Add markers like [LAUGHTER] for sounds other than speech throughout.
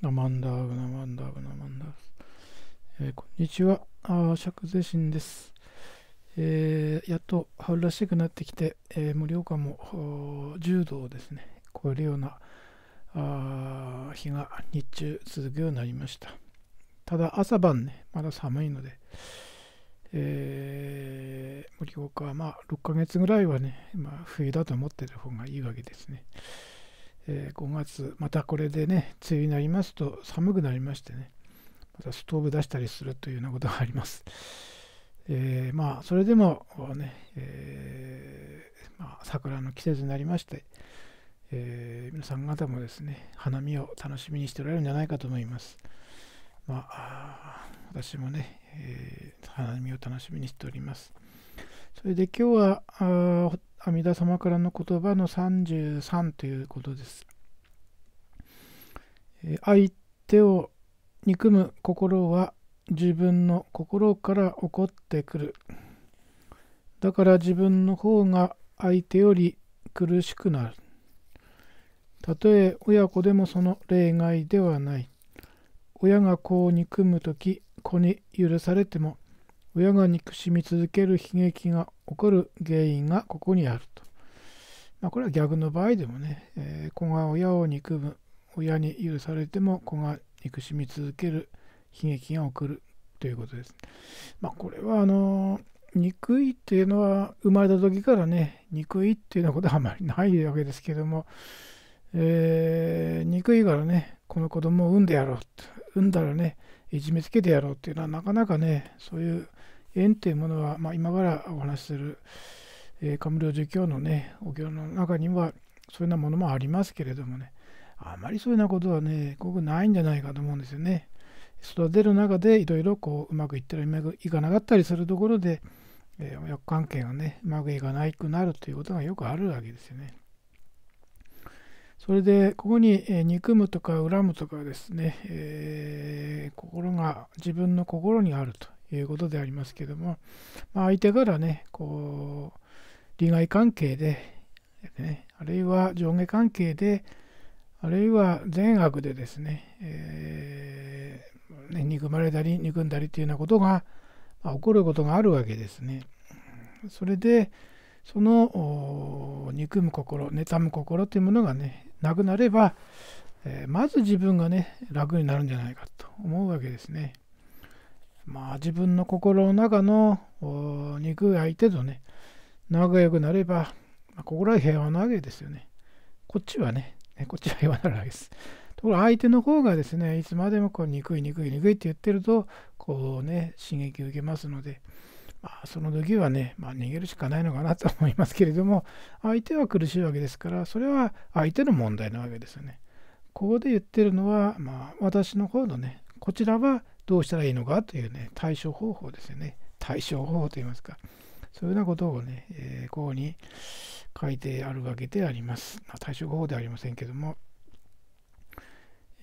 ナマンダーグ、ナマンダーグ、ナマンダーグ。えー、こんにちは。あ釈是神です。えー、やっと春らしくなってきて、えー、盛岡も柔道ですね、超えるようなあ日が日中続くようになりました。ただ朝晩ね、まだ寒いので、えー、盛岡はまあ6ヶ月ぐらいはね、まあ、冬だと思ってる方がいいわけですね。えー、5月またこれでね梅雨になりますと寒くなりましてねまたストーブ出したりするというようなことがあります。えー、まあそれでもね、えー、まあ、桜の季節になりまして、えー、皆さん方もですね花見を楽しみにしておられるんじゃないかと思います。まあ私もね、え花見を楽しみにしております。それで今日は阿弥陀様からの言葉の33ということです。相手を憎む心は自分の心から起こってくる。だから自分の方が相手より苦しくなる。たとえ親子でもその例外ではない。親が子を憎む時、子に許されても親が憎しみ続ける悲劇が起こる原因がここにあると。まあ、これは逆の場合でもね、えー、子が親を憎む、親に許されても子が憎しみ続ける悲劇が起こるということです。まあ、これはあのー、憎いっていうのは生まれた時からね、憎いっていうようなことはあまりないわけですけども、えー、憎いからね、この子供を産んでやろうと。産んだらね、いじめつけてやろうっていうのはなかなかね、そういう縁というものは、まあ、今からお話しする、えー、神領儒教のねお経の中にはそういうようなものもありますけれどもねあまりそういうようなことはねごくないんじゃないかと思うんですよね育てる中でいろいろこううまくいったりうまくいかなかったりするところで、えー、親子関係がねうまくいかないくなるということがよくあるわけですよねそれでここに、えー、憎むとか恨むとかですね、えー、心が自分の心にあるということでありますけども、まあ、相手からねこう利害関係で、ね、あるいは上下関係であるいは善悪でですね,、えー、ね憎まれたり憎んだりというようなことが、まあ、起こることがあるわけですね。それでその憎む心妬む心というものがねなくなれば、えー、まず自分がね楽になるんじゃないかと思うわけですね。まあ自分の心の中の憎い相手とね、仲良くなれば、まあ、心は平和なわけですよね。こっちはね、こっちは平和なわけです。ところが相手の方がですね、いつまでもこう憎い憎い憎いって言ってると、こうね、刺激を受けますので、まあ、その時はね、まあ、逃げるしかないのかなと思いますけれども、相手は苦しいわけですから、それは相手の問題なわけですよね。ここで言ってるのは、まあ、私の方のね、こちらはどうしたらいいのかというね、対処方法ですよね。対処方法といいますか、そういうようなことをね、えー、ここに書いてあるわけであります。まあ、対処方法ではありませんけども。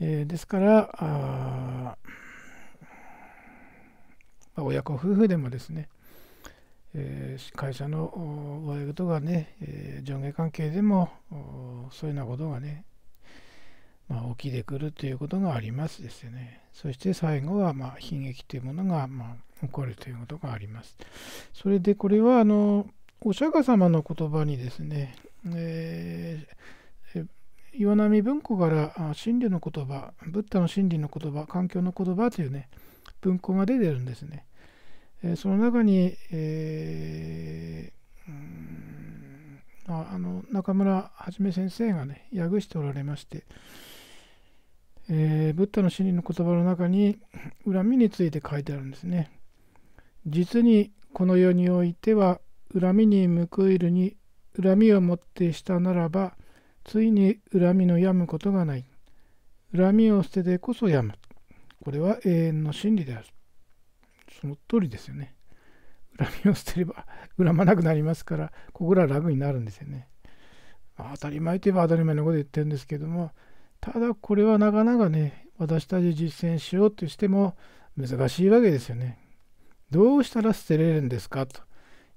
えー、ですから、あまあ、親子夫婦でもですね、えー、会社の親子とかね、え上下関係でもそういうようなことがねまあ、起きてくるということがありますですよね。そして最後は、まあ、悲劇というものが、まあ、起こるということがあります。それでこれはあのお釈迦様の言葉にですね、えー、岩波文庫から真理の言葉、ブッダの真理の言葉、環境の言葉というね、文庫が出てるんですね。えその中に、えー、うあの中村はじめ先生がね、訳しておられまして、えー、ブッダの真理の言葉の中に [CLEARS THROAT] 恨みについて書いてあるんですね。実にこの世においては恨みに報いるに恨みをもってしたならばついに恨みの病むことがない。恨みを捨ててこそ病む。これは永遠の真理である。その通りですよね。恨みを捨てれば恨まなくなりますからここら楽になるんですよね。当たり前といえば当たり前のこと言ってるんですけどもただこれはなかなかね、私たち実践しようとしても難しいわけですよね。どうしたら捨てれるんですかと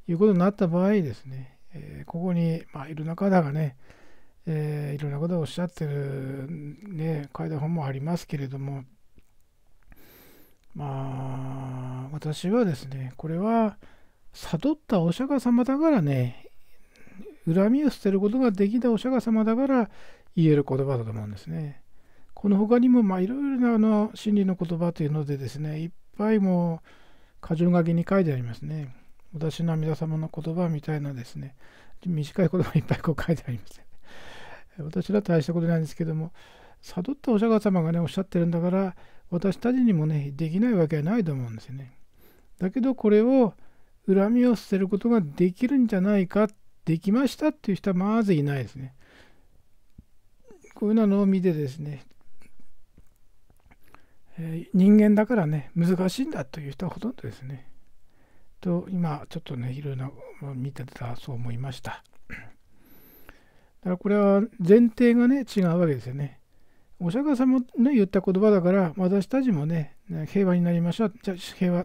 いうことになった場合ですね、えー、ここに、まあ、いろんな方がね、えー、いろんなことをおっしゃってる、ね、書いた本もありますけれども、まあ、私はですね、これは悟ったお釈迦様だからね、恨みを捨てることができたお釈迦様だから言える言葉だと思うんですね。この他にもいろいろなあの真理の言葉というのでですね、いっぱいもう箇条書きに書いてありますね。私の皆様の言葉みたいなですね、短い言葉いっぱいこう書いてあります、ね。私ら大したことないんですけども、悟ったお釈迦様がね、おっしゃってるんだから、私たちにもね、できないわけはないと思うんですよね。だけどこれを恨みを捨てることができるんじゃないか、できましたっていう人はまずいないですね。こういうのを見てですね、えー、人間だからね難しいんだという人はほとんどですねと今ちょっとねいろいろな見てたそう思いましただからこれは前提がね違うわけですよねお釈迦様の言った言葉だから私たちもね平和になりましょうじゃ平和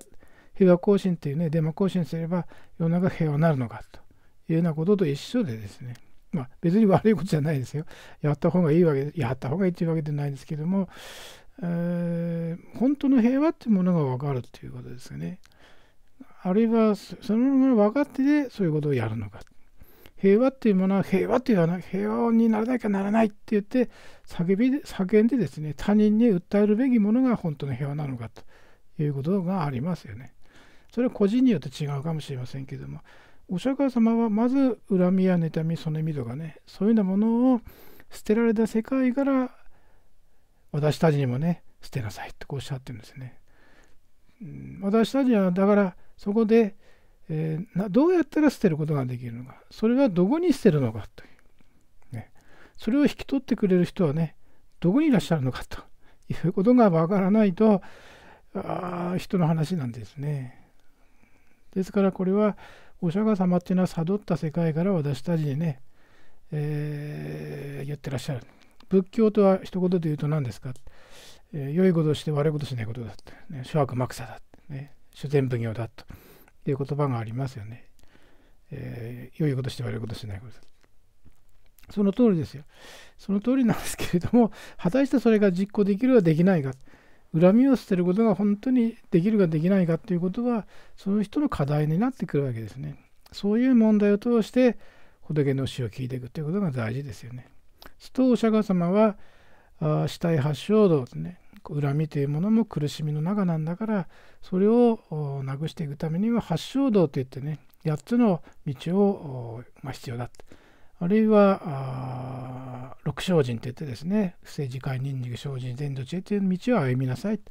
平和行進っていうねデマ行進すれば世の中平和になるのかというようなことと一緒でですねまあ、別に悪いことじゃないですよ。やった方がいいわけで、やった方がいいっていうわけじゃないですけども、えー、本当の平和っていうものが分かるということですよね。あるいは、そのものが分かってで、そういうことをやるのか。平和っていうものは平和っていうのは平和にならなきゃならないって言って叫び叫んでですね他人に訴えるべきものが本当の平和なのかということがありますよね。それは個人によって違うかもしれませんけどもお釈迦様はまず恨みや妬み、そねみとかね、そういうようなものを捨てられた世界から私たちにもね、捨てなさいとこうおっしゃってるんですね。うん、私たちはだからそこで、えー、などうやったら捨てることができるのか、それはどこに捨てるのかという、ね。それを引き取ってくれる人はね、どこにいらっしゃるのかということがわからないと、ああ人の話なんですね。ですからこれはお釈迦様っていうのは悟った世界から私たちにね、えー、言ってらっしゃる。仏教とは一言で言うと何ですか、えー、良いことして悪いことしないことだって、ね、諸悪幕草だって、ね、修善奉行だという言葉がありますよね。えー、良いことして悪いことしないことだその通りですよ。その通りなんですけれども、果たしてそれが実行できるはできないか。恨みを捨てることが本当にできるかできないかということはその人の課題になってくるわけですね。そういう問題を通して仏の死を聞いていくということが大事ですよね。するとお釈迦様は死体発祥道ですね恨みというものも苦しみの中なんだからそれをなくしていくためには八正道といってね8つの道を、まあ、必要だっあるいは六精進って言ってですね政治ン人ク、精進全土知恵という道を歩みなさい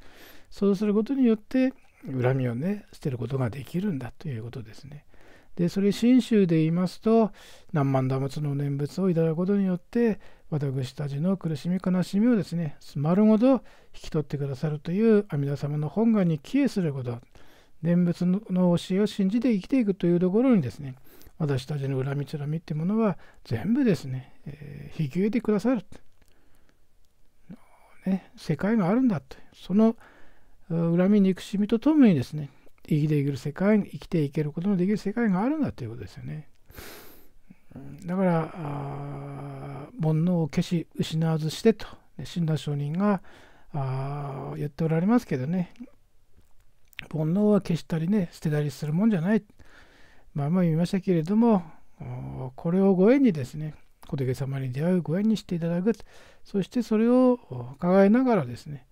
そうすることによって恨みをね捨てることができるんだということですね。でそれ信州で言いますと何万打つの念仏をいただくことによって私たちの苦しみ悲しみをですね丸ごと引き取ってくださるという阿弥陀様の本願に帰依すること念仏の教えを信じて生きていくというところにですね私たちの恨みつらみってものは全部ですね、えー、引き受けてくださる、ね、世界があるんだとその恨み憎しみとともにですね生きていける世界生きていけることのできる世界があるんだということですよねだから煩悩を消し失わずしてと死んだ証人があ言っておられますけどね煩悩は消したりね捨てたりするもんじゃないままあ言いましたけれどもこれをご縁にですね仏様に出会うご縁にしていただくそしてそれを伺いながらですね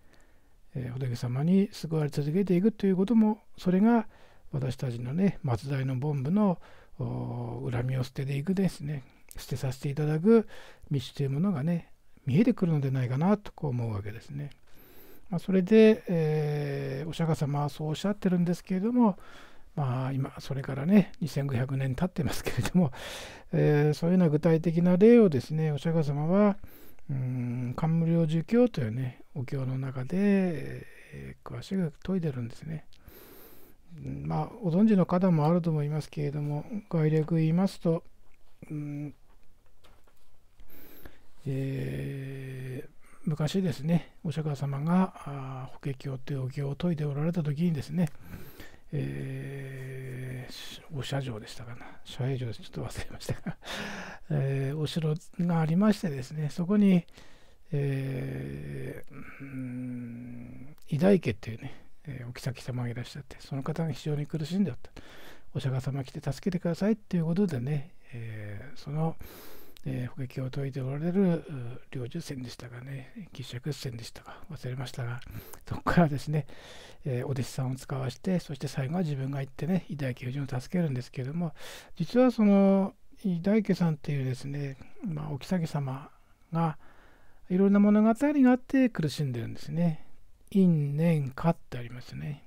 仏様に救われ続けていくということもそれが私たちのね松代の凡夫の恨みを捨てていくですね捨てさせていただく道というものがね見えてくるのではないかなとこう思うわけですね。まあ、それで、えー、お釈迦様はそうおっしゃってるんですけれどもまあ、今それからね2500年経ってますけれども、[LAUGHS] えー、そういうような具体的な例をですねお釈迦様はうん冠領儒教というねお経の中で、えー、詳しく説いてるんですね。まあご存知の方もあると思いますけれども概略言いますと、うんえー、昔ですねお釈迦様が「法華経」というお経を説いておられた時にですね、うんえー、お社城でしたかな、社営城です、ちょっと忘れましたが、[LAUGHS] えー、お城がありましてですね、そこに、えー、偉大家っていうね、えー、お妃様がいらっしゃって、その方が非常に苦しんであった。お釈迦様来て助けてくださいっていうことでね、えー、その、えー、撃を解いておられる領寿船でしたがね、吉釈船でしたか、忘れましたが、そこからですね、えー、お弟子さんを使わして、そして最後は自分が行ってね、伊大教授を助けるんですけれども、実はその伊大家さんっていうですね、まあ、お妃様がいろんな物語があって苦しんでるんですね。因年かってありますね。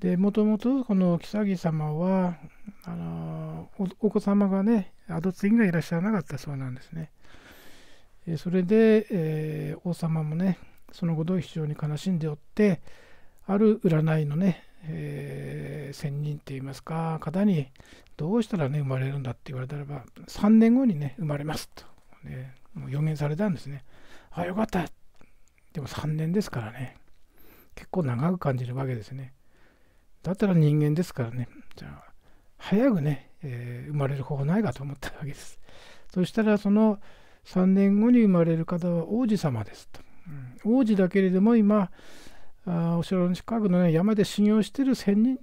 でもともとこの妃様はあのお子様がねアドツがいらっしゃらなかったそうなんですね。えそれで、えー、王様もね、その後非常に悲しんでおって、ある占いのね、えー、仙人っていいますか、方にどうしたらね、生まれるんだって言われたらば、3年後にね、生まれますと、ね、もう予言されたんですね。あ、よかった。でも3年ですからね、結構長く感じるわけですね。だったら人間ですからね、じゃあ早くね、えー、生まれる方法ないかと思ったわけです。そしたらその3年後に生まれる方は王子様ですと。うん、王子だけれども今あお城の近くの、ね、山で修行してる仙人、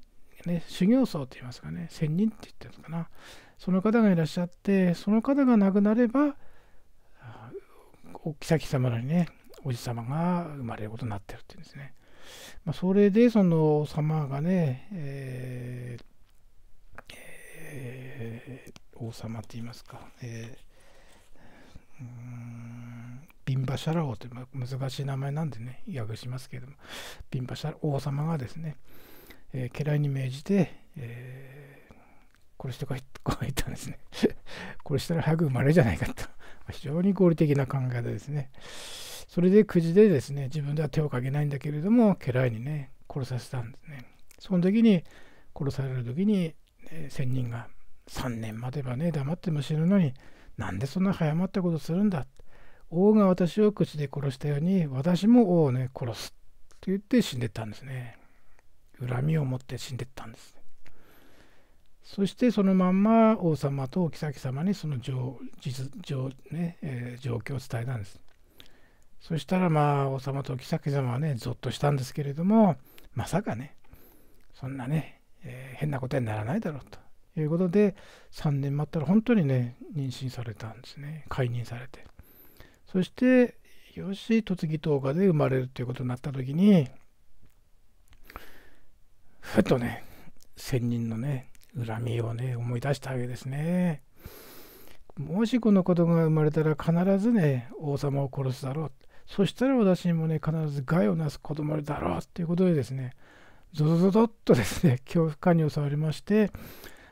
ね、修行僧と言いますかね仙人って言ってるのかなその方がいらっしゃってその方が亡くなればお妃様にね王子様が生まれることになってるっていうんですね。まあ、それでその様がね、えー、えー、王様って言いますか、えー、んビンバシャラ王って難しい名前なんでね訳しますけれどもビンバシャラ王様がですね、えー、家来に命じて、えー、殺してこいこう言ったんですねこれ [LAUGHS] したら早く生まれるじゃないかと非常に合理的な考え方ですねそれでくじでですね自分では手をかけないんだけれども家来にね殺させたんですねその時に殺される時に仙人が3年待てばね黙っても死ぬのになんでそんな早まったことするんだ王が私を口で殺したように私も王をね殺すって言って死んでったんですね恨みを持って死んでったんですそしてそのまんま王様と妃様にその状実状,、ねえー、状況を伝えたんですそしたらまあ王様とお妃様はねぞっとしたんですけれどもまさかねそんなねえー、変なことにならないだろうということで3年待ったら本当にね妊娠されたんですね解任されてそして吉嫁ぎ10日で生まれるということになった時にふとね仙人のね恨みをね思い出したわけですねもしこの子供が生まれたら必ずね王様を殺すだろうそしたら私にもね必ず害をなす子供だろうっていうことでですねゾゾゾゾッとですね、[LAUGHS] 恐怖感に襲われまして、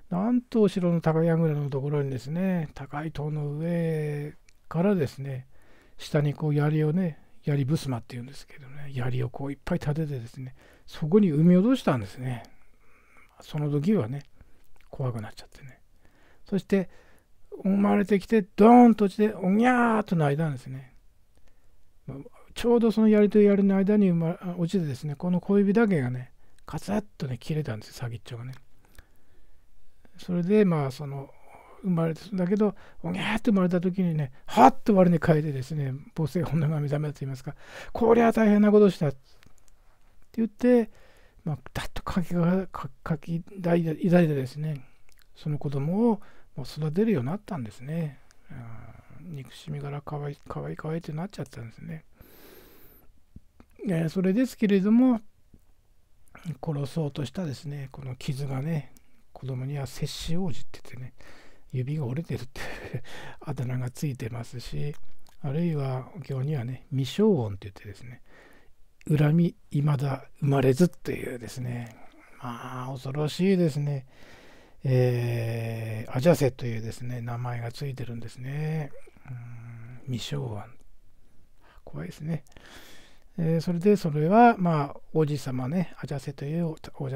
なんと後ろの高い櫓のところにですね、高い塔の上からですね、下にこう槍をね、槍ぶすまっていうんですけどね、槍をこういっぱい立ててですね、そこに埋み落としたんですね。その時はね、怖くなっちゃってね。そして、生まれてきて、ドーンと落ちて、おにゃーと泣いたんですね。ちょうどその槍と槍の間に、ま、落ちてですね、この小指だけがね、カツッとね、切れたんですよ、先っちょがね。それで、まあ、その、生まれてだけど、おぎゃーって生まれた時にね、はっと我に返えてですね、母性本能が目覚めたと言いますか、こりゃ大変なことしたって言って、まあ、だっと書きが書き抱いてですね、その子供をもう育てるようになったんですね。憎しみからかわいかわいかわいってなっちゃったんですね。えそれですけれども、殺そうとしたですね、この傷がね、子供には摂氏王子って言ってね、指が折れてるって [LAUGHS] あだ名がついてますし、あるいはお経にはね、未生音って言ってですね、恨み未だ生まれずっていうですね、まあ恐ろしいですね、えー、アジャセというですね、名前がついてるんですね。うん未生音。怖いですね。えー、それでそれはまあ王子様ねアジャセというお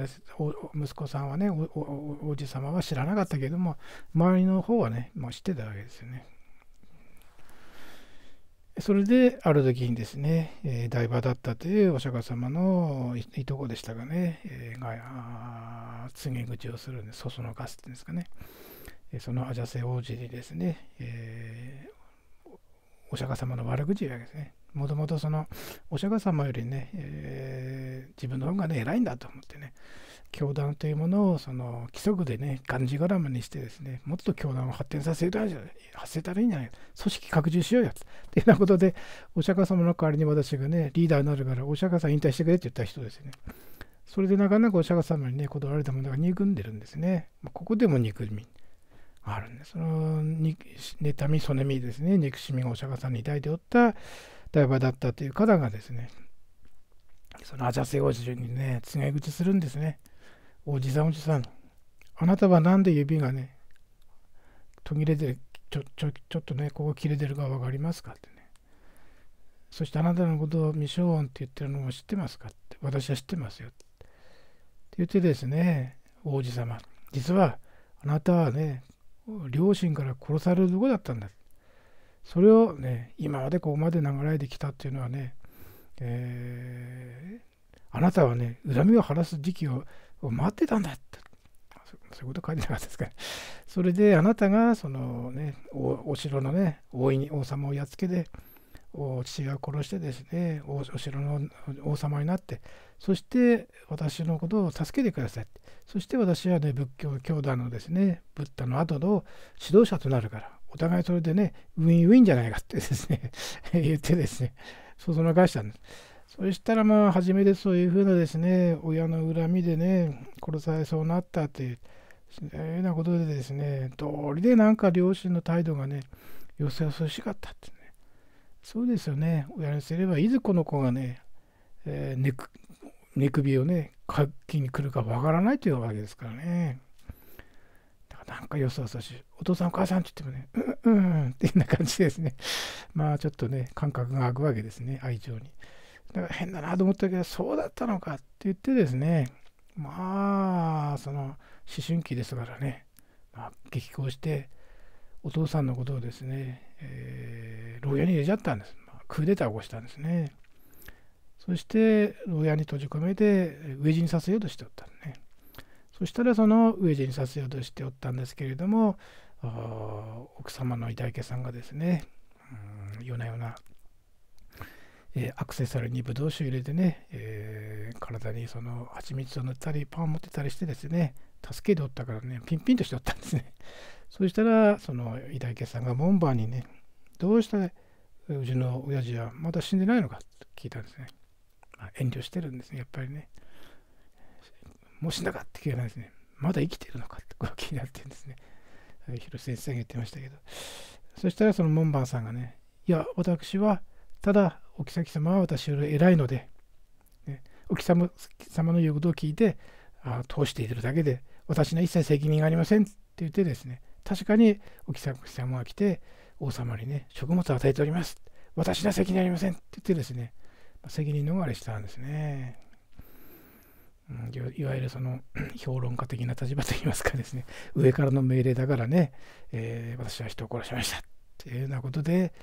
息子さんはね王子様は知らなかったけども周りの方はね、まあ、知ってたわけですよねそれである時にですね、えー、台場だったというお釈迦様のいとこでしたがね、えー、が告げ口をするんでそそのかすっていうんですかねそのアジャセ王子にですね、えーお釈迦様の悪口言うわけですね。もともとそのお釈迦様よりね、えー、自分の方がね偉いんだと思ってね教団というものをその規則でねがんじがらめにしてですねもっと教団を発展させたらいいんじゃない発せたらいいんじゃない組織拡充しようよっていうようなことでお釈迦様の代わりに私がねリーダーになるからお釈迦さん引退してくれって言った人ですねそれでなかなかお釈迦様にね断られたものが憎んでるんですね、まあ、ここでも憎みあるんです。その妬み、そねみですね、憎しみがお釈迦さんに抱いておった台場だったという方がですね、そのアジャセ王子にね、告げ口するんですね。おじさんおじさん、あなたは何で指がね、途切れてちょちょちょっとね、ここ切れてるか分かりますかってね。そしてあなたのことを未承音って言ってるのを知ってますかって、私は知ってますよ。って言ってですね、王子様、実はあなたはね、両親から殺されるとこだったんだそれをね今までここまで流れてきたっていうのはね、えー、あなたはね恨みを晴らす時期を待ってたんだってそういうこと書いてなかったですかね。それであなたがそのねお城のね大いに王様をやっつけて父が殺してですねお城の王様になってそして私のことを助けてくださいそして私はね仏教教団のですねブッダの後の指導者となるからお互いそれでねウィンウィンじゃないかってですね [LAUGHS] 言ってですねそそのかしたんですそしたらまあ初めてそういうふうなですね親の恨みでね殺されそうになったていうようなことでですねどうりでなんか両親の態度がねよそよそしかったってそうですよね親にすればいつこの子がね、えー、寝首をね活きに来るかわからないというわけですからねだからなんかよそよそしお父さんお母さんって言ってもねうんうんっていうな感じですねまあちょっとね感覚が開くわけですね愛情にだから変だなと思ったけどそうだったのかって言ってですねまあその思春期ですからね、まあ、激高してお父さんのことをですね、えー、牢屋に入れちゃったんです。まあ、クーデターを起こしたんですね。そして、牢屋に閉じ込めて、飢え死にさせようとしておったんですね。そしたら、その飢え死にさせようとしておったんですけれども、奥様の板池さんがですね、うん、夜な夜な、えー、アクセサリーにブドウ酒入れてね、えー、体にその蜂蜜を塗ったり、パンを持ってたりしてですね、助けておったからね、ピンピンとしておったんですね。そしたら、その、伊大家さんが門番にね、どうしたうちの親父はまだ死んでないのかって聞いたんですね。まあ、遠慮してるんですね、やっぱりね。もう死んだかって聞かないですね。まだ生きてるのかってこれ気になってるんですね。広瀬先生が言ってましたけど。そしたらその門番さんがね、いや、私は、ただ、お妃様は私より偉いので、ね、お妃様の言うことを聞いて、あ通しているだけで、私の一切責任がありませんって言ってですね、確かにおきさん様が来て、王様にね、食物を与えております。私の責任ありませんって言ってですね、責任逃れしたんですね。うん、いわゆるその [CLEARS THROAT] 評論家的な立場といいますかですね、上からの命令だからね、えー、私は人を殺しましたっていうようなことで、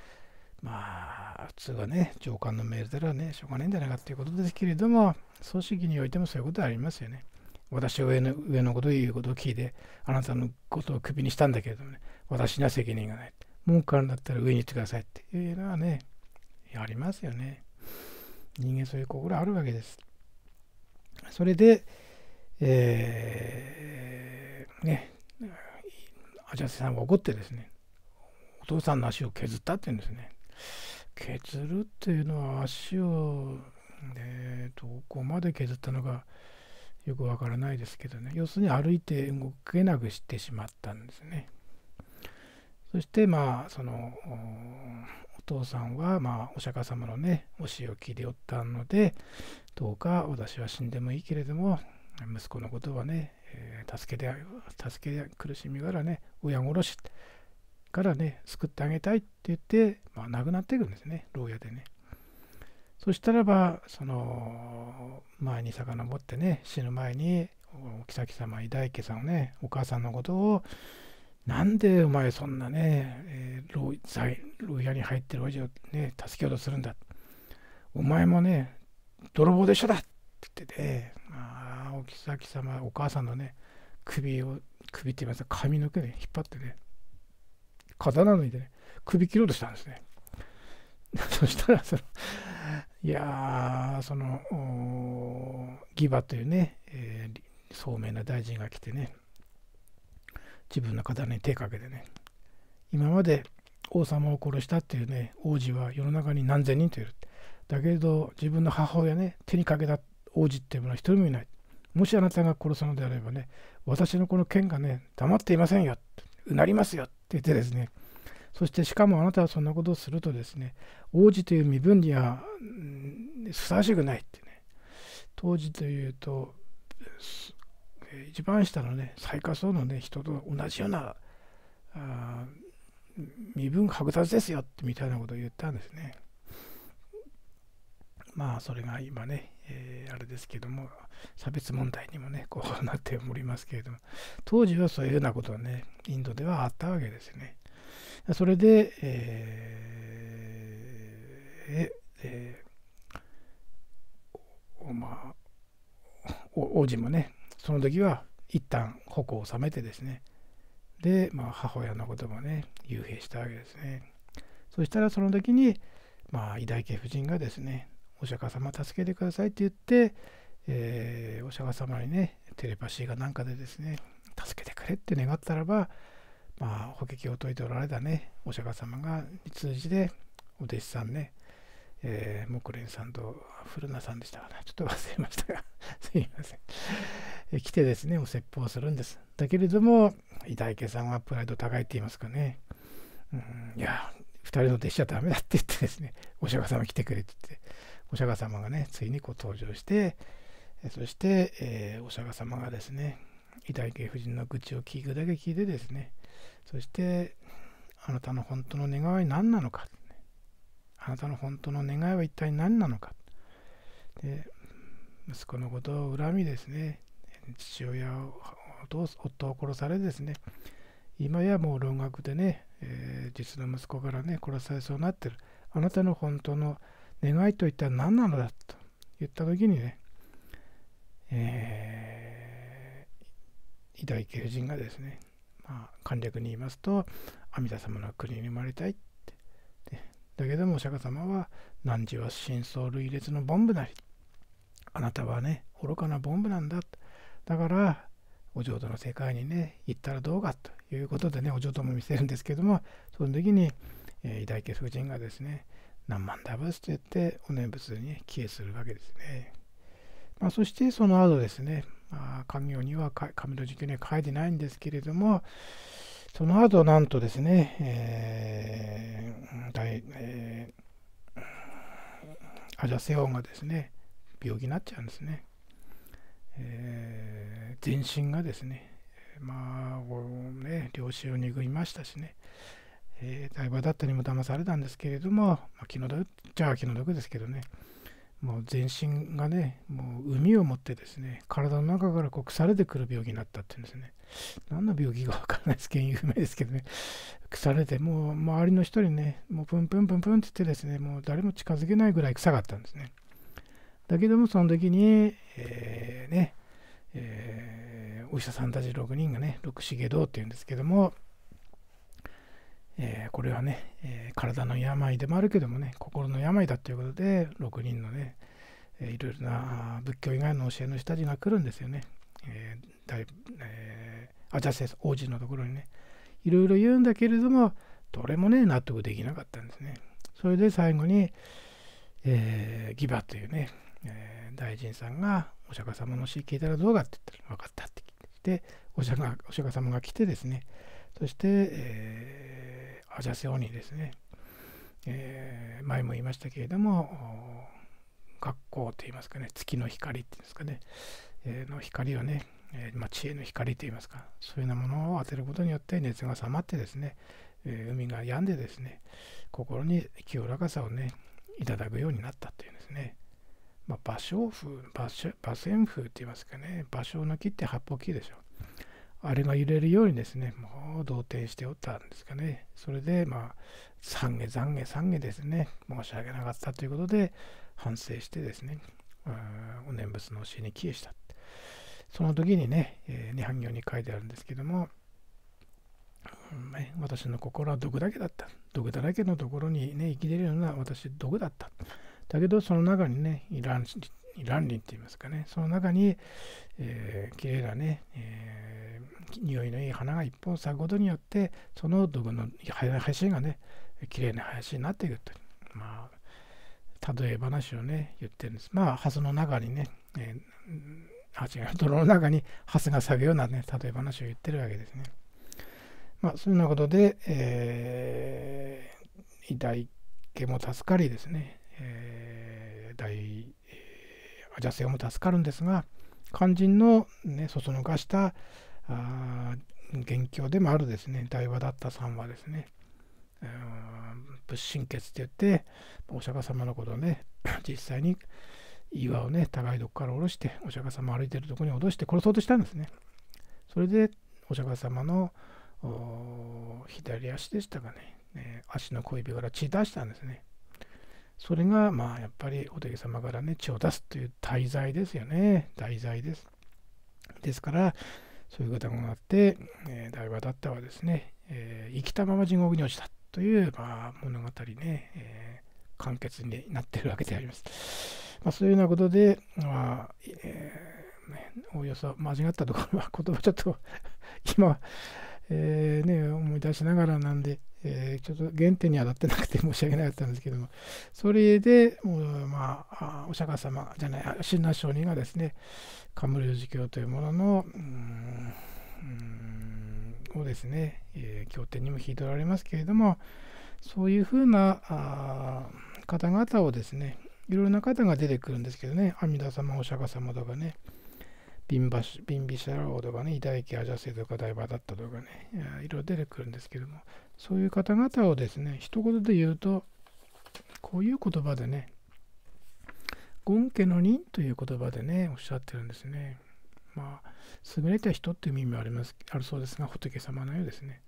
まあ、普通はね、上官の命令だらね、しょうがないんじゃないかということですけれども、組織においてもそういうことはありますよね。私は上の上のことを言うことを聞いて、あなたのことをクビにしたんだけれどもね、私には責任がない。文句あるんだったら上に行ってくださいっていうのはね、やりますよね。人間そういう心あるわけです。それで、えー、ね、アジャスさんが怒ってですね、お父さんの足を削ったって言うんですね。削るっていうのは足を、ね、どこまで削ったのか、よくわからないですけどね要するに歩いて動けなくしてしまったんですねそしてまあそのお父さんはまあお釈迦様のね教えを聞いておったのでどうか私は死んでもいいけれども息子のことはね、えー、助けて助けて苦しみからね親殺しからね救ってあげたいって言って、まあ、亡くなっていくんですね牢屋でね。そしたらばその前に遡ってね死ぬ前にお妃様偉大家さんをねお母さんのことをなんでお前そんなね、えー、牢屋に入ってるおじをね助けようとするんだお前もね泥棒でしょだって言ってね、ああ、お妃様お母さんのね首を首って言いますか髪の毛で、ね、引っ張ってね刀抜いてね首切ろうとしたんですねそしたらそのいやその、ギバというね、えー、聡明な大臣が来てね、自分の方に手かけてね、今まで王様を殺したっていうね、王子は世の中に何千人といる。だけれど、自分の母親ね、手にかけた王子っていうものは一人もいない。もしあなたが殺すのであればね、私のこの剣がね、黙っていませんよ、うなりますよって言ってですね、うんそしてしかもあなたはそんなことをするとですね、王子という身分には、ふさわしくないってね、当時というと、一番下のね、最下層のね、人と同じようなあ身分剥奪ですよってみたいなことを言ったんですね。まあそれが今ね、えー、あれですけども差別問題にもねこうなっておりますけれども当時はそういうようなことはねインドではあったわけですね。それで、えーえー、まあ、王子もね、その時は一旦矛を収めてですね、で、まあ、母親のこともね、幽閉したわけですね。そしたらその時に、まあ、偉大家夫人がですね、お釈迦様助けてくださいって言って、えー、お釈迦様にね、テレパシーがなんかでですね、助けてくれって願ったらば、まあ、法華経を説いておられたね、お釈迦様が通じて、お弟子さんね、えー、木蓮さんと古名さんでしたかな、ちょっと忘れましたが、[LAUGHS] すみません。え来てですね、お説法するんです。だけれども、板池さんはプライド高いって言いますかね、うん、いや、2人の弟子じゃダメだって言ってですね、お釈迦様来てくれって言って、お釈迦様がね、ついにこう登場して、そして、えー、お釈迦様がですね、板池夫人の愚痴を聞くだけ聞いてですね、そしてあなたの本当の願いは何なのかあなたの本当の願いは一体何なのかで息子のことを恨みですね父親を夫を殺されですね今やもう論学でね、えー、実の息子からね殺されそうになってるあなたの本当の願いといったら何なのだと言った時にね、えー、偉大刑人がですねまあ、簡略に言いますと阿弥陀様の国に生まれたいってだけどもお釈迦様は汝は真相類列の凡夫なりあなたはね愚かな凡夫なんだだからお浄土の世界にね行ったらどうかということでねお浄土も見せるんですけどもその時に、えー、偉大家夫人がですね何万大仏と言ってお念仏に帰依するわけですね、まあ、そしてその後ですねまあ、神業には、神の時期には書いてないんですけれども、その後、なんとですね、えー、大、えー、アジャセオンがですね、病気になっちゃうんですね。えー、全身がですね、まあ、ね、両親を拭いましたしね、えー、台場だったにも騙されたんですけれども、まあ、気の毒じゃあ気の毒ですけどね、もう全身がね、もう海を持ってですね、体の中からこう腐れてくる病気になったっていうんですね。何の病気かわからないです、原因不明ですけどね。腐れて、もう周りの人にね、もうプンプンプンプンって言ってですね、もう誰も近づけないぐらい臭かったんですね。だけども、その時に、えー、ね、えー、お医者さんたち6人がね、六重堂っていうんですけども、えー、これはね、えー、体の病でもあるけどもね、心の病だということで、6人のね、えー、いろいろな仏教以外の教えの人たちが来るんですよね。えー、だいえー、アジャセス王子のところにね、いろいろ言うんだけれども、どれもね、納得できなかったんですね。それで最後に、えー、ギバというね、えー、大臣さんがお釈迦様の詩聞いたらどうかって言ったら分かったって聞いてお釈迦様が来てですねそして、えー、アジャスオニーですね、えー、前も言いましたけれども学校といいますかね月の光っていうんですかね、えー、の光をね、えまあ、知恵の光といいますかそういうようなものを当てることによって熱が冷まってですね、え海が病んでですね心に清らかさをねいただくようになったというんですね。まあ、芭蕉風、芭蕉、芭風って言いますかね、芭蕉の木って八方木でしょ。あれが揺れるようにですね、もう動転しておったんですかね。それで、まあ、懺悔、懺悔、懺悔ですね、申し訳なかったということで、反省してですね、お念仏の教えに帰依した。その時にね、えー、涅槃行に書いてあるんですけども、私の心は毒だけだった。毒だらけのところにね、生きれるような私、毒だった。だけど、その中にね、いらん乱林って言いますかね、その中に、えー、綺麗なね、えー、匂いのいい花が一本咲くことによって、その毒の林がね、綺麗な林になっていくという、まあ、例え話をね、言ってるんです。まあ、スの中にね、えー、あ、違う、泥の中に蓮が咲くようなね、例え話を言ってるわけですね。まあ、そういうようなことで、えー、大家も助かりですね、えー、大女性も助かるんですが肝心の、ね、そそのかした元凶でもあるですね台話だったさんはですね仏心血って言ってお釈迦様のことをね [CLEARS THROAT] 実際に岩をね互いどこから下ろしてお釈迦様歩いてるとこに脅して殺そうとしたんですねそれでお釈迦様の左足でしたかね、え足の小指から血出したんですねそれが、まあ、やっぱりお仏様からね、血を出すという滞在ですよね。大罪です。ですから、そういう方があって、えー、大和だったはですね、えー、生きたまま地獄に落ちたという、まあ、物語ね、えー、完結になってるわけであります。まあ、そういうようなことで、まあえーね、おおよそ間違ったところは言葉ちょっと今えー、ね、思い出しながらなんで、えー、ちょっと原点にはたってなくて [LAUGHS] 申し訳なかったんですけども、それで、もうまあ、お釈迦様じゃない、親鸞上人がですね、冠十寺教というものの、うんをですね、えー、経典にも引いておられますけれども、そういうふうな方々をですね、いろいろな方が出てくるんですけどね、阿弥陀様、お釈迦様とかね、ビンバシ、ビンビシャローとかね、痛い気アジャセとかダイバーだったとかね、いろいろ出てくるんですけども、そういう方々をですね、一言で言うと、こういう言葉でね、ゴン家の忍という言葉でね、おっしゃってるんですね。まあ、優れた人っていう意味もあります、あるそうですが、仏様のようですね。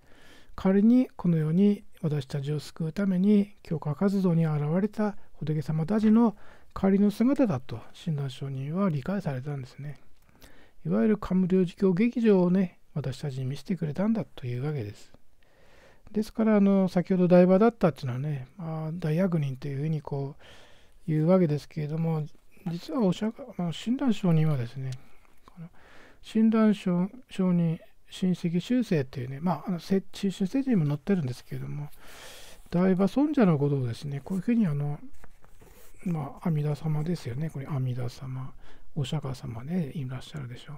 仮にこのように私たちを救うために教科活動に現れた仏様たちの仮の姿だと親鸞上人は理解されたんですね。いわゆるカム領事教劇場をね、私たちに見せてくれたんだというわけです。ですから、あの、先ほど台場だったっていうのはね、まあ、大役人というふうにこう言うわけですけれども、実はお釈迦、診断書にはですね、診断承認親戚修正っていうね、まあ、あの修正にも載ってるんですけれども、大場尊者のことをですね、こういうふうにあの、まあ、阿弥陀様ですよね、これ阿弥陀様、お釈迦様ね、いらっしゃるでしょ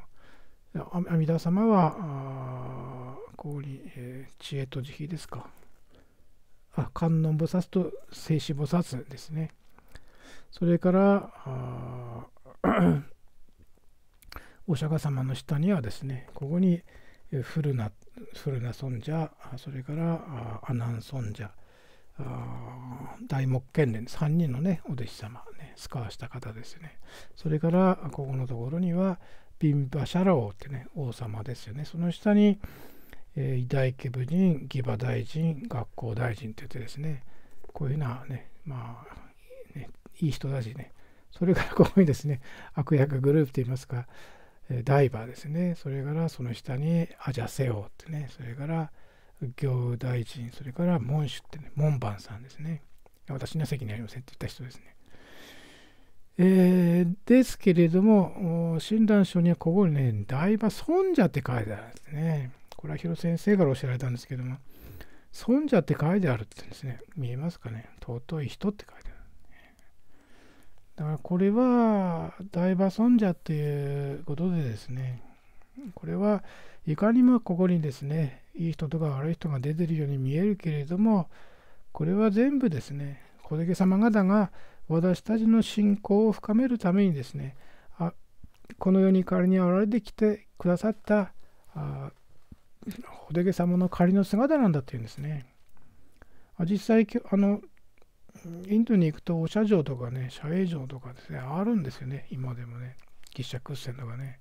う。阿弥陀様は、ここに、えー、知恵と慈悲ですか。あ、観音菩薩と静止菩薩ですね。それから、[COUGHS] お釈迦様の下にはですね、ここに、古な、古な尊者、それから阿南尊者、大木賢連3人のねお弟子様、ね、スカした方ですねそれからここのところにはビンバシャラ王ってね王様ですよねその下に、えー、大家部人義馬大臣学校大臣って言ってですねこういうふうなねまあねいい人だしねそれからここにですね悪役グループといいますかダイバーですねそれからその下にアジャセオってねそれから行大臣、それから門主ってね、門番さんですね。私には席にありませんって言った人ですね。えー、ですけれども、親鸞書にはここにね、大場尊者って書いてあるんですね。これは広先生からおっしゃられたんですけども、尊者って書いてあるって言うんですね。見えますかね尊い人って書いてある。だからこれは大馬尊者っていうことでですね、これはいかにもここにですねいい人とか悪い人が出てるように見えるけれどもこれは全部ですね仏様方が私たちの信仰を深めるためにですねあこの世に仮に現れてきてくださったあ仏様の仮の姿なんだというんですね。実際あのインドに行くとお社城とかね、社営場とかですね、あるんですよね、今でもね、喫茶屈線とかね。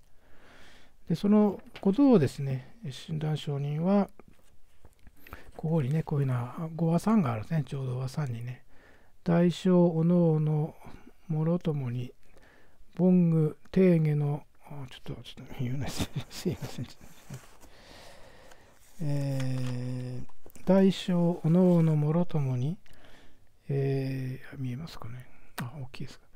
でそのことをですね診断承認はここにねこういうのは5和3があるんですねちょうど和3にね大小おのおのもろともに凡具定下のちょっとちょっと言うなすいませんえ大小おのおのもろともに、えー、見えますかねあ大きいですか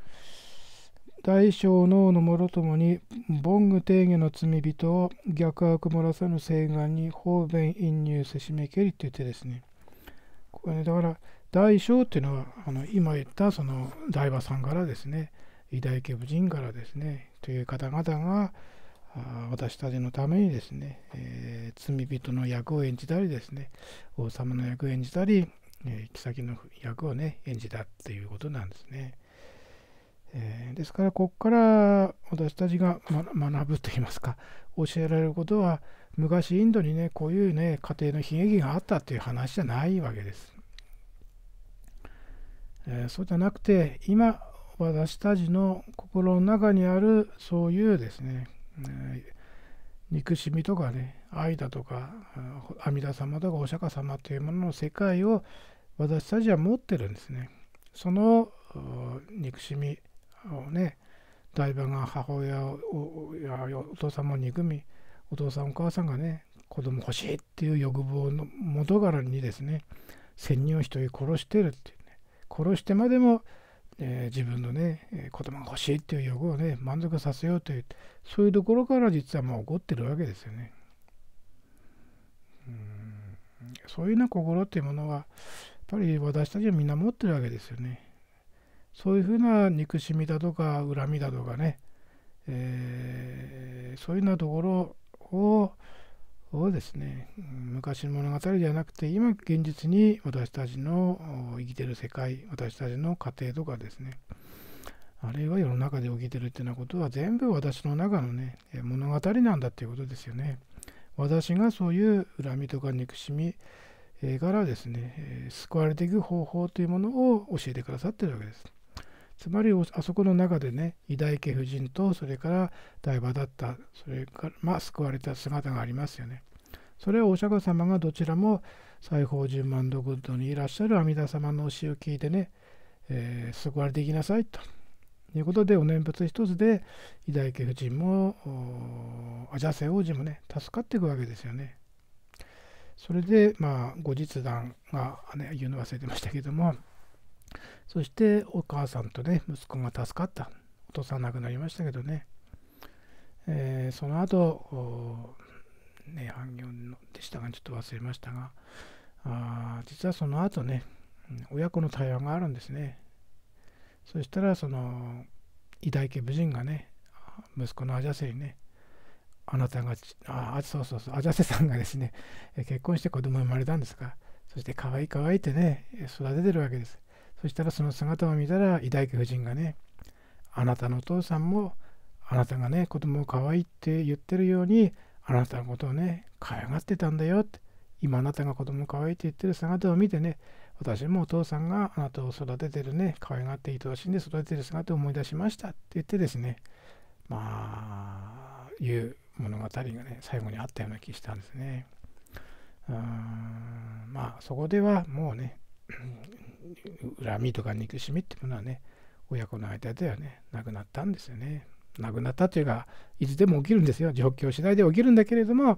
大小脳のもろともに凡グ定義の罪人を逆悪漏らさぬ請願に方便陰入せしめけりって言ってですねこねだから大小っていうのはあの今言ったその大和さんからですね偉大家夫人からですねという方々が私たちのためにですね、えー、罪人の役を演じたりですね王様の役を演じたり、えー、妃の役をね演じたっていうことなんですね。えー、ですからここから私たちが学ぶといいますか教えられることは昔インドにねこういうね家庭の悲劇があったっていう話じゃないわけです。えー、そうじゃなくて今私たちの心の中にあるそういうですね、えー、憎しみとかね愛だとか阿弥陀様とかお釈迦様というものの世界を私たちは持ってるんですね。その憎しみをね台場が母親をお父さんも憎みお父さんお母さんがね子供欲しいっていう欲望の元柄にですね潜入を人殺してるっていうね殺してまでも、えー、自分のね、えー、子供が欲しいっていう欲をね満足させようというそういうところから実はまあ怒ってるわけですよね。うんそういうような心っていうものはやっぱり私たちはみんな持ってるわけですよね。そういうふうな憎しみだとか恨みだとかね、えー、そういうようなところををですね昔の物語ではなくて今現実に私たちの生きてる世界私たちの家庭とかですねあるいは世の中で起きてるっていうようなことは全部私の中のね物語なんだっていうことですよね私がそういう恨みとか憎しみからですね救われていく方法というものを教えてくださってるわけですつまりあそこの中でね偉大家夫人とそれから台場だったそれからまあ救われた姿がありますよね。それをお釈迦様がどちらも西方十万度グッドにいらっしゃる阿弥陀様の教えを聞いてね、えー、救われていきなさいということでお念仏一つで偉大家夫人もあ、ジャ王子もね助かっていくわけですよね。それでまあ後日談が、ね、言うの忘れてましたけども。そしてお母さんとね、息子が助かった。お父さん亡くなりましたけどね。えー、その後、ね、半業でしたが、ちょっと忘れましたが、あ実はその後ね、親子の対話があるんですね。そしたら、その、偉大家夫人がね、息子のアジャセにね、あなたが、あ、そうそうそう、アジャセさんがですね、結婚して子供生まれたんですが、そして可愛い可愛いってね、育ててるわけです。そしたらその姿を見たら、大家夫人がね、あなたのお父さんも、あなたがね、子供を可愛いって言ってるように、あなたのことをね、可愛がってたんだよって、今あなたが子供可愛いって言ってる姿を見てね、私もお父さんがあなたを育ててるね、可愛がって愛おしんで育ててる姿を思い出しましたって言ってですね、まあ、いう物語がね、最後にあったような気したんですね。うんまあ、そこではもうね、恨みとか憎しみっていものはね親子の間ではねなくなったんですよね。なくなったというかいつでも起きるんですよ状況次第で起きるんだけれども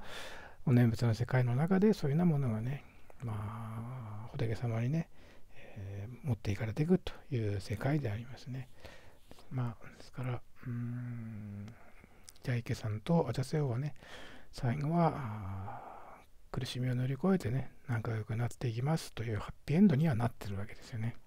お念仏の世界の中でそういうようなものがねまあ仏様にね、えー、持っていかれていくという世界でありますね。まあですからうんじゃあ池さんとお茶ャセはね最後は苦しみを乗り越えてね仲良くなっていきますというハッピーエンドにはなってるわけですよね。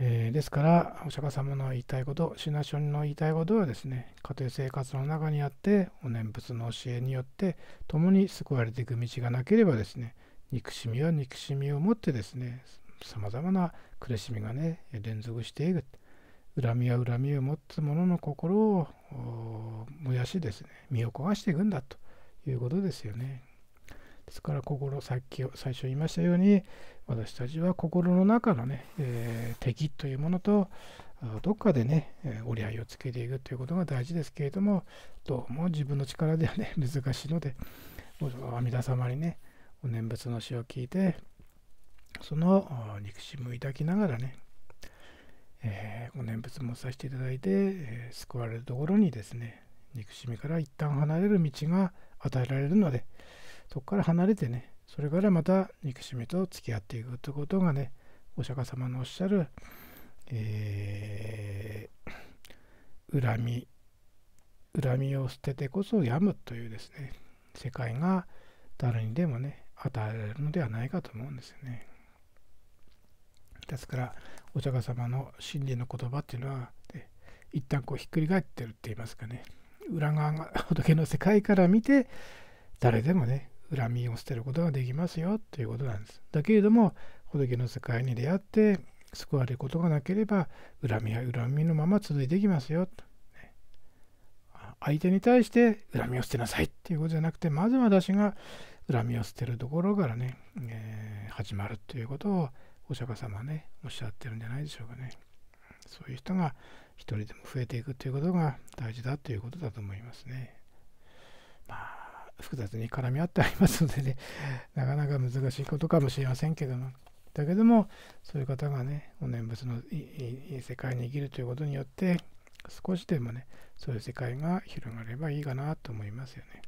えー、ですからお釈迦様の言いたいことシナョンの言いたいことはですね家庭生活の中にあってお念仏の教えによって共に救われていく道がなければですね憎しみは憎しみを持ってですねさまざまな苦しみがね連続していく恨みは恨みを持つ者の心を燃やしですね身を焦がしていくんだということですよね。ですから心さっき最初言いましたように私たちは心の中のね、えー、敵というものとどっかでね折り合いをつけていくということが大事ですけれどもどうも自分の力ではね [LAUGHS] 難しいので阿弥陀様にねお念仏の詩を聞いてその憎しみを抱きながらね、えー、お念仏もさせていただいて、えー、救われるところにですね憎しみから一旦離れる道が与えられるのでそこから離れてねそれからまた憎しみと付き合っていくってことがねお釈迦様のおっしゃる、えー、恨み恨みを捨ててこそ病むというですね世界が誰にでもね与えられるのではないかと思うんですよね。ですからお釈迦様の真理の言葉っていうのは、ね、一旦こうひっくり返ってるって言いますかね裏側が仏の世界から見て誰でもね恨みを捨てることができますよということなんです。だけれども仏の世界に出会って救われることがなければ恨みは恨みのまま続いていきますよと。相手に対して恨みを捨てなさいっていうことじゃなくてまず私が恨みを捨てるところからね、えー、始まるということをお釈迦様はねおっしゃってるんじゃないでしょうかね。そういう人が一人でも増えていくということが大事だということだと思いますね。まあ、複雑に絡み合ってありますのでね、[LAUGHS] なかなか難しいことかもしれませんけども、だけども、そういう方がね、お念仏のいい世界に生きるということによって、少しでもね、そういう世界が広がればいいかなと思いますよね。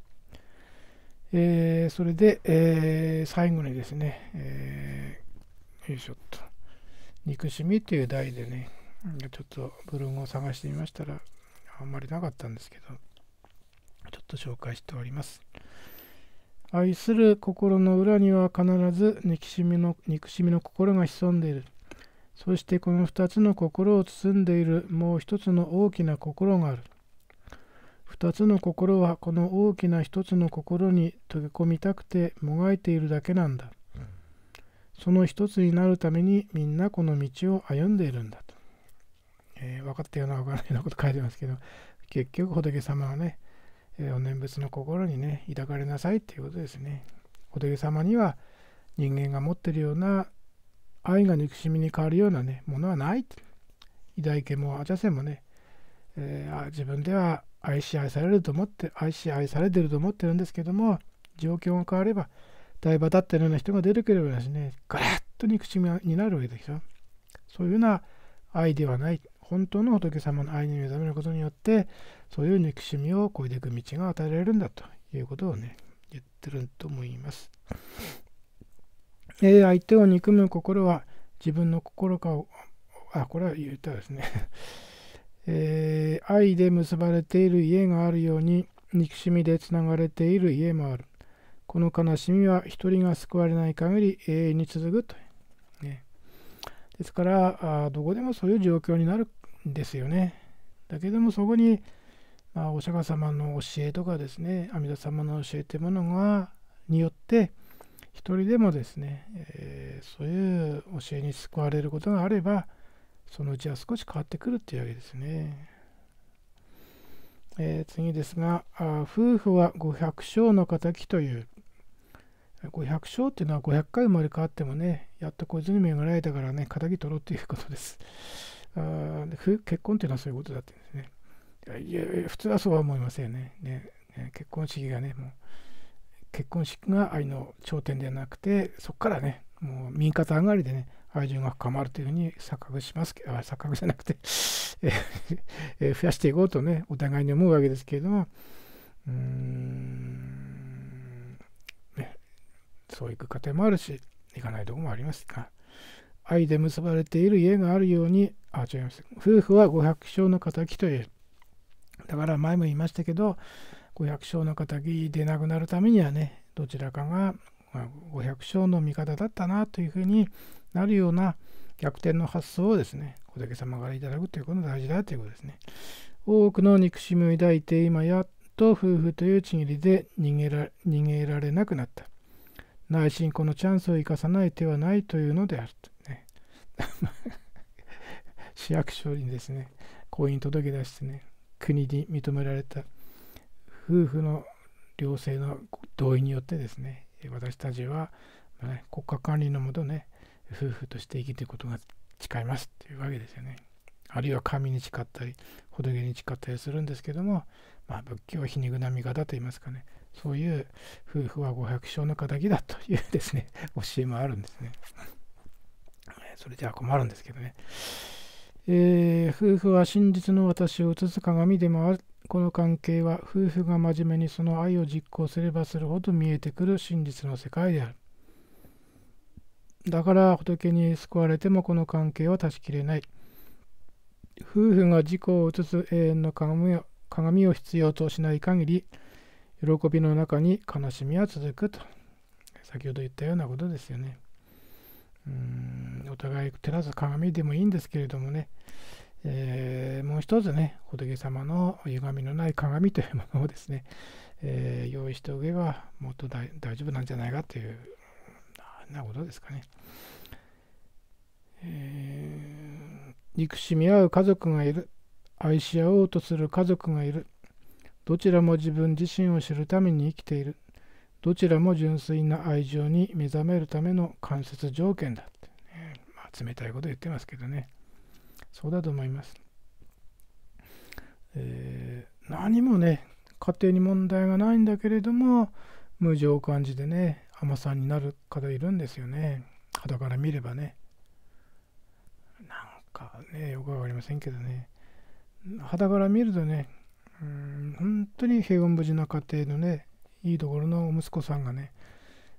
えー、それで、えー、最後にですね、えー、よいしょっと、憎しみという題でね、ちょっとブログを探してみましたら、あんまりなかったんですけど、ちょっと紹介しております。愛する心の裏には必ず憎しみの憎しみの心が潜んでいる。そしてこの2つの心を包んでいるもう1つの大きな心がある。2つの心はこの大きな1つの心に溶け込みたくてもがいているだけなんだ。その1つになるためにみんなこの道を歩んでいるんだ。えー、分かったような分からないようなこと書いてますけど、結局仏様はね、えー、お念仏の心にね、抱かれなさいっていうことですね。仏様には人間が持ってるような愛が憎しみに変わるようなね、ものはない。偉大家もあちゃせもね、えー、自分では愛し愛されると思って、愛し愛されてると思ってるんですけども、状況が変われば、大バタってるような人が出てくればですね、ガラッと憎しみになるわけでしょ。そういうような愛ではない。本当の仏様の愛に目覚めることによってそういう憎しみを超えていく道が与えられるんだということをね言ってると思います。え相手を憎む心は自分の心かをあこれは言ったですね、[LAUGHS] えー、愛で結ばれている家があるように憎しみでつながれている家もあるこの悲しみは一人が救われない限り永遠に続くと、ね、ですからあどこでもそういう状況になるですよね。だけどもそこに、まあ、お釈迦様の教えとかですね阿弥陀様の教えというものがによって一人でもですね、えー、そういう教えに救われることがあればそのうちは少し変わってくるっていうわけですね。えー、次ですが夫婦は五百姓の敵という500勝っていうのは500回生まれ変わってもねやっとこいつに巡られたからね敵取ろうということです。あ結婚っていうのはそういうことだって言うんですね。いや普通はそうは思いませんね。ねね結婚式がね、もう結婚式が愛の頂点ではなくて、そこからね、もう右肩上がりでね、愛情が深まるというふうに錯覚しますけど、錯覚じゃなくて [LAUGHS] え増やしていこうとね、お互いに思うわけですけれども、うーん、ね、そういく過程もあるし、行かないとこもありますが。愛で結ばれている家があるように、あ、違います。夫婦は五百姓の敵という。だから前も言いましたけど、五百姓の敵でなくなるためにはね、どちらかが五百姓の味方だったなというふうになるような逆転の発想をですね、仏様からいただくということが大事だということですね。多くの憎しみを抱いて今やっと夫婦というちぎりで逃げられなくなった。内進このチャンスを生かさない手はないというのであると、ね、[LAUGHS] 市役所にですね婚姻届出してね国に認められた夫婦の両性の同意によってですね私たちは、ね、国家管理のもとね夫婦として生きていくことが誓いますっていうわけですよね。あるいは神に誓ったり仏に誓ったりするんですけども、まあ、仏教は皮肉な見方といいますかねそういう夫婦は500勝の敵だというですね、[LAUGHS] 教えもあるんですね。[LAUGHS] それじゃ困るんですけどね。えー、夫婦は真実の私を映す鏡でもある。この関係は夫婦が真面目にその愛を実行すればするほど見えてくる真実の世界である。だから仏に救われてもこの関係は断ち切れない。夫婦が自己を映す永遠の鏡を鏡を必要としない限り、喜びの中に悲しみは続くと先ほど言ったようなことですよねうんお互い照らす鏡でもいいんですけれどもね、えー、もう一つね仏様の歪みのない鏡というものをですね、えー、用意しておけばもっと大丈夫なんじゃないかというなことですかね、えー、憎しみ合う家族がいる愛し合おうとする家族がいるどちらも自分自身を知るために生きている。どちらも純粋な愛情に目覚めるための間接条件だって、ね、まあ、冷たいこと言ってますけどね。そうだと思います。えー、何もね、家庭に問題がないんだけれども、無情を感じでね、甘さんになる方いるんですよね。肌から見ればね。なんかね、よくわかりませんけどね。肌から見るとね、うん本当に平穏無事な家庭のねいいところの息子さんがね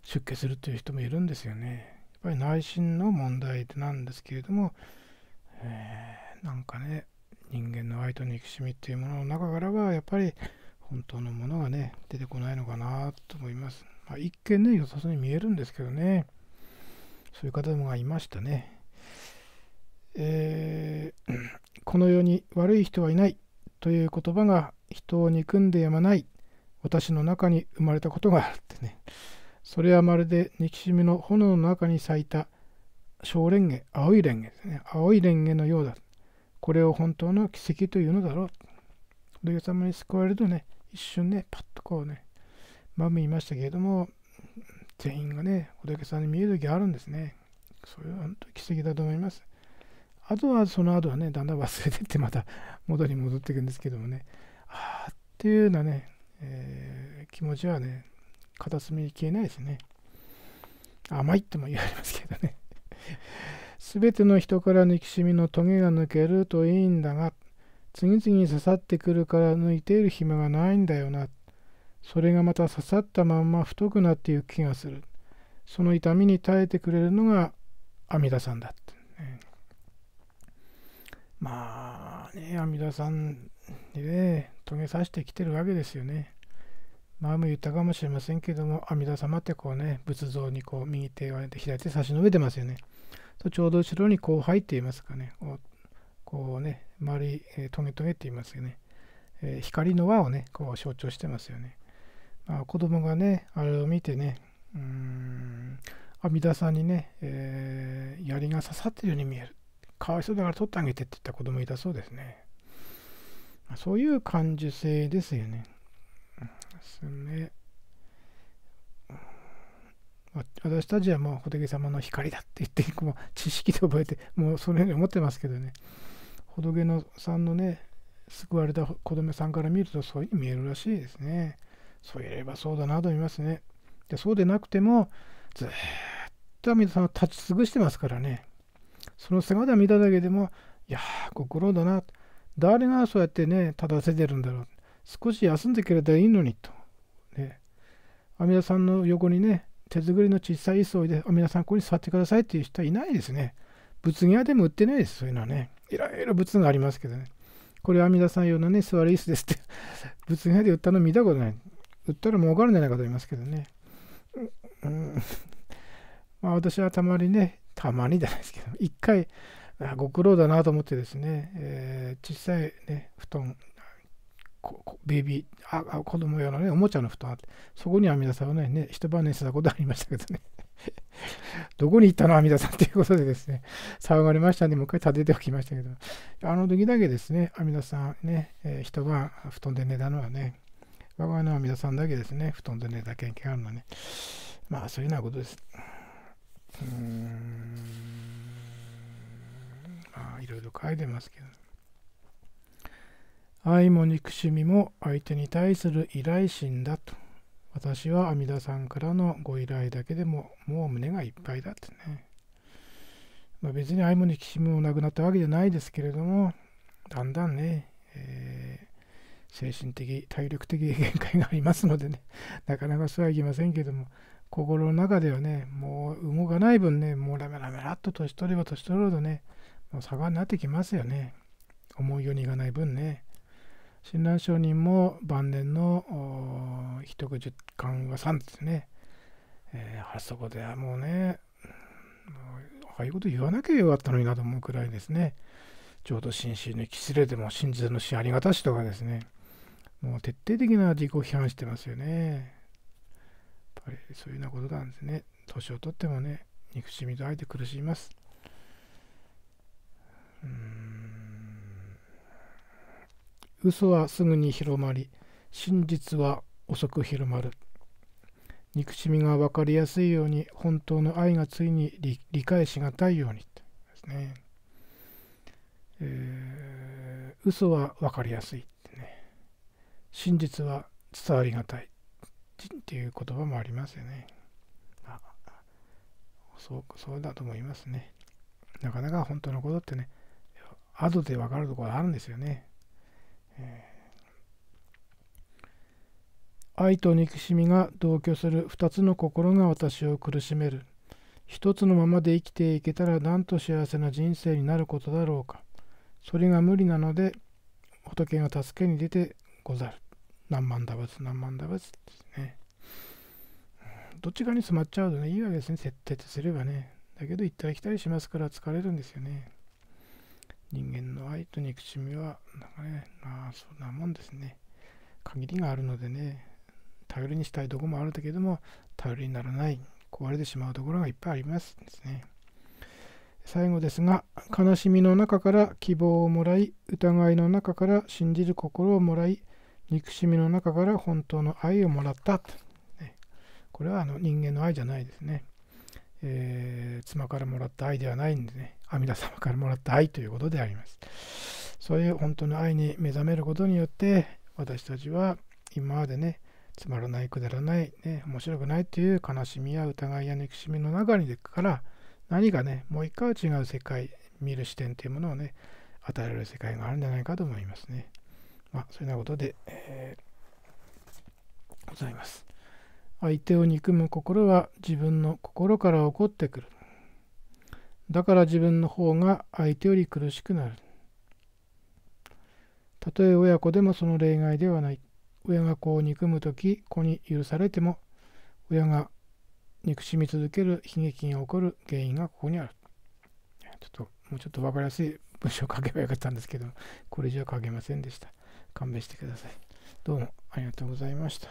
出家するという人もいるんですよねやっぱり内心の問題なんですけれども、えー、なんかね人間の愛と憎しみっていうものの中からはやっぱり本当のものがね出てこないのかなと思います、まあ、一見ね良さそうに見えるんですけどねそういう方がいましたねえー、この世に悪い人はいないという言葉が人を憎んでやまない私の中に生まれたことがあるってね。それはまるで憎しみの炎の中に咲いた小蓮華青い蓮華ですね。青い蓮華のようだ。これを本当の奇跡というのだろう。お様に救われるとね、一瞬ね、パッとこうね、まみいましたけれども、全員がね、仏様さんに見える時あるんですね。それは本当に奇跡だと思います。あとはその後はね、だんだん忘れてってまた元に戻っていくんですけどもね、ああっていうようなね、えー、気持ちはね、片隅に消えないですね。甘いとも言われますけどね。すべての人から憎しみのトゲが抜けるといいんだが、次々に刺さってくるから抜いている暇がないんだよな。それがまた刺さったまんま太くなっていく気がする。その痛みに耐えてくれるのが阿弥陀さんだって、ね。まあね、阿弥陀さんにね、遂げさしてきてるわけですよね。前も言ったかもしれませんけども、阿弥陀様ってこうね、仏像にこう右手を左手差し伸べてますよね。とちょうど後ろにこう入っていますかね、こうね、丸い、えー、トゲトゲって言いますよね。えー、光の輪をね、こう象徴してますよね。まあ、子供がね、あれを見てね、うーん、阿弥陀さんにね、えー、槍が刺さってるように見える。かわいそうだから取ってあげてって言った子供いたそうですね。そういう感受性ですよね。ですね。私たちはもう仏様の光だって言ってもう知識で覚えてもうそのように思ってますけどね仏のさんのね救われた子供さんから見るとそういうふうに見えるらしいですねそういえばそうだなと思いますねでそうでなくてもずっと皆さんを立ち尽くしてますからねその姿見ただけでもいやーご苦労だな誰がそうやってね立たせてるんだろう少し休んでくれたらいいのにと、ね、阿弥陀さんの横にね手作りの小さい椅子を置いて阿弥陀さんここに座ってくださいっていう人はいないですね仏屋でも売ってないですそういうのはねいろいろ仏がありますけどねこれ阿弥陀さん用のね座る椅子ですって仏屋で売ったの見たことない売ったら儲かるんじゃないかと言いますけどねうんまあ私はたまにねたまにじゃないですけど、一回、あご苦労だなと思ってですね、えー、小さいね、布団、ベビー、あ子供用のね、おもちゃの布団あって、そこに阿弥陀さんをね、ね一晩寝てたことありましたけどね。[LAUGHS] どこに行ったの阿弥陀さんということでですね、騒がれましたんで、もう一回立てておきましたけど、あの時だけですね、阿弥陀さんね、えー、一晩布団で寝たのはね、我が家の阿弥陀さんだけですね、布団で寝た経験があるのはね、まあそういうようなことです。まあいろいろ書いてますけど愛も憎しみも相手に対する依頼心だと私は阿弥陀さんからのご依頼だけでももう胸がいっぱいだってね、まあ、別に愛も憎しみもなくなったわけじゃないですけれどもだんだんね、えー、精神的体力的限界がありますのでねなかなかそうはいきませんけども心の中ではね、もう動かない分ね、もうラメラメラっと年取れば年取るほどね、もう差がになってきますよね。思うようにいかない分ね。親鸞上人も晩年の一口緩は3ですね。えー、あそこではもうね、ああいうこと言わなきゃよかったのになと思うくらいですね。浄土真摯に失礼でも真実の死ありがたしとかですね。もう徹底的な自己批判してますよね。ぱりそういうようなことなんですね。年をとってもね、憎しみと愛で苦しみます。うん嘘はすぐに広まり、真実は遅く広まる。憎しみが分かりやすいように、本当の愛がついに理解しがたいように。ですね。えー、嘘は分かりやすいってね。真実は伝わりがたい。っていう言葉もありますよね。あそうそうだと思いますね。なかなか本当のことってね、後で分かるところあるんですよね。えー、愛と憎しみが同居する2つの心が私を苦しめる。一つのままで生きていけたらなんと幸せな人生になることだろうか。それが無理なので仏が助けに出てござる。何万打仏、何万打仏ですね。どっちかに染まっちゃうとね、いいわけですね、設定とすればね。だけど行ったり来たりしますから疲れるんですよね。人間の愛と憎しみは、なんかね、まあそんなもんですね。限りがあるのでね、頼りにしたいとこもあるんだけども、頼りにならない、壊れてしまうところがいっぱいありますですね。最後ですが、悲しみの中から希望をもらい、疑いの中から信じる心をもらい、憎しみの中から本当の愛をもらったと、ね、これはあの人間の愛じゃないですね、えー、妻からもらった愛ではないんでね阿弥陀様からもらった愛ということでありますそういう本当の愛に目覚めることによって私たちは今までねつまらないくだらない、ね、面白くないという悲しみや疑いや憎しみの中にから何かねもう一回違う世界見る視点というものをね与えられる世界があるんじゃないかと思いますね。まあ、そんなことで、えー、ございます。相手を憎む心は自分の心から起こってくる。だから自分の方が相手より苦しくなる。たとえ親子でもその例外ではない。親が子を憎む時、子に許されても、親が憎しみ続ける悲劇が起こる原因がここにある。ちょっと、もうちょっと分かりやすい文章を書けばよかったんですけど、これ以上書けませんでした。勘弁してください。どうもありがとうございました。